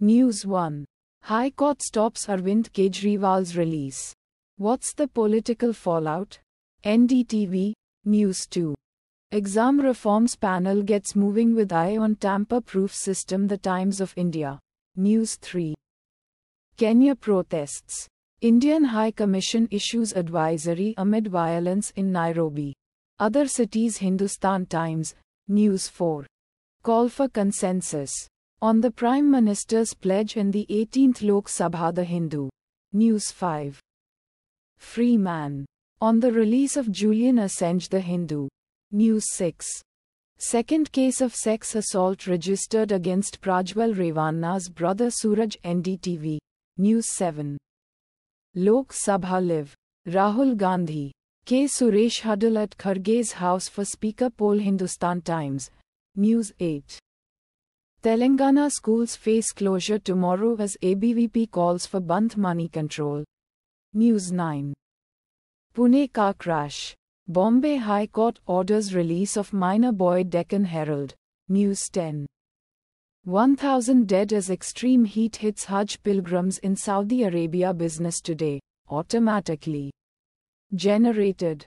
News 1. High Court stops Arvind Kejriwal's release. What's the political fallout? NDTV, News 2. Exam reforms panel gets moving with eye on tamper proof system. The Times of India. News 3. Kenya protests. Indian High Commission issues advisory amid violence in Nairobi. Other cities Hindustan Times, News 4. Call for consensus. On the Prime Minister's pledge in the 18th Lok Sabha The Hindu. News 5. Free Man. On the release of Julian Assange The Hindu. News 6. Second case of sex assault registered against Prajwal Revanna's brother Suraj NDTV. News 7. Lok Sabha Live. Rahul Gandhi. K. Suresh huddle at Kharge's house for speaker poll Hindustan Times. News 8. Telangana schools face closure tomorrow as ABVP calls for Bandh money control. News 9. Pune car crash. Bombay High Court orders release of minor boy Deccan Herald. News 10. 1000 dead as extreme heat hits Hajj pilgrims in Saudi Arabia business today, automatically generated.